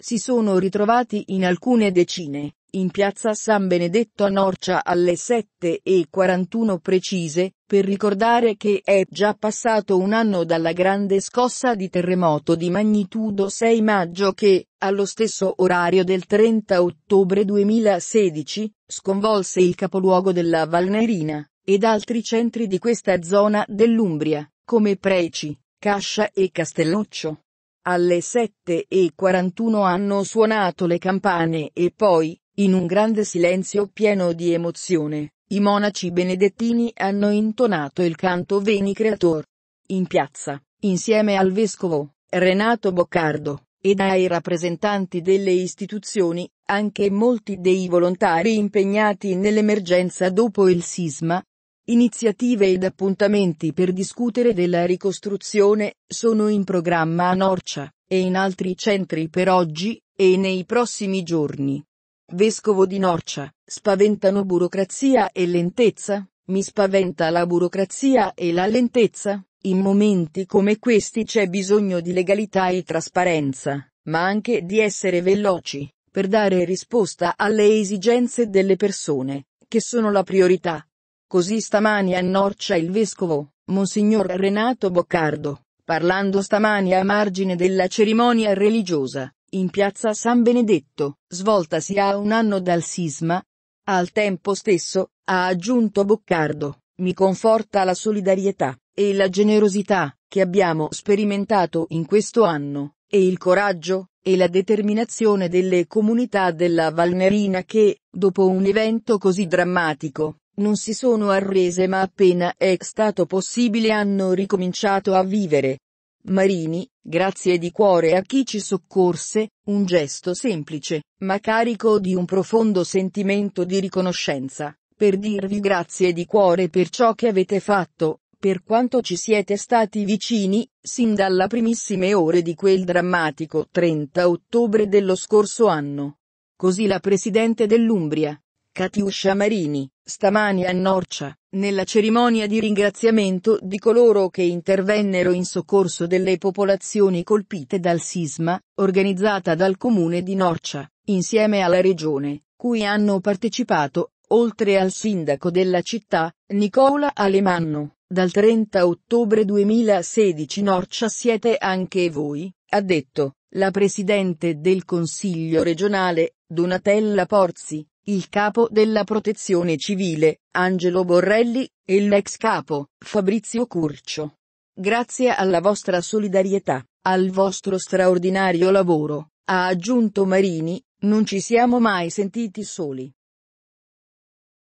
si sono ritrovati in alcune decine, in piazza San Benedetto a Norcia alle 7.41 precise, per ricordare che è già passato un anno dalla grande scossa di terremoto di magnitudo 6 maggio che, allo stesso orario del 30 ottobre 2016, sconvolse il capoluogo della Valnerina, ed altri centri di questa zona dell'Umbria, come Preci, Cascia e Castelluccio. Alle 7 e 41 hanno suonato le campane e poi, in un grande silenzio pieno di emozione, i monaci benedettini hanno intonato il canto Veni Creator. In piazza, insieme al vescovo, Renato Boccardo, ed ai rappresentanti delle istituzioni, anche molti dei volontari impegnati nell'emergenza dopo il sisma, Iniziative ed appuntamenti per discutere della ricostruzione sono in programma a Norcia e in altri centri per oggi e nei prossimi giorni. Vescovo di Norcia, spaventano burocrazia e lentezza? Mi spaventa la burocrazia e la lentezza? In momenti come questi c'è bisogno di legalità e trasparenza, ma anche di essere veloci, per dare risposta alle esigenze delle persone, che sono la priorità. Così stamani a Norcia il vescovo, Monsignor Renato Boccardo, parlando stamani a margine della cerimonia religiosa, in piazza San Benedetto, svoltasi a un anno dal sisma. Al tempo stesso, ha aggiunto Boccardo, mi conforta la solidarietà e la generosità che abbiamo sperimentato in questo anno, e il coraggio e la determinazione delle comunità della Valnerina che, dopo un evento così drammatico, non si sono arrese ma appena è stato possibile hanno ricominciato a vivere. Marini, grazie di cuore a chi ci soccorse, un gesto semplice, ma carico di un profondo sentimento di riconoscenza, per dirvi grazie di cuore per ciò che avete fatto, per quanto ci siete stati vicini, sin dalla primissime ore di quel drammatico 30 ottobre dello scorso anno. Così la Presidente dell'Umbria, Catiuscia Marini, stamani a Norcia, nella cerimonia di ringraziamento di coloro che intervennero in soccorso delle popolazioni colpite dal sisma, organizzata dal comune di Norcia, insieme alla regione, cui hanno partecipato, oltre al sindaco della città, Nicola Alemanno. Dal 30 ottobre 2016 Norcia siete anche voi, ha detto, la Presidente del Consiglio regionale, Donatella Porzi il capo della protezione civile, Angelo Borrelli, e l'ex capo, Fabrizio Curcio. Grazie alla vostra solidarietà, al vostro straordinario lavoro, ha aggiunto Marini, non ci siamo mai sentiti soli.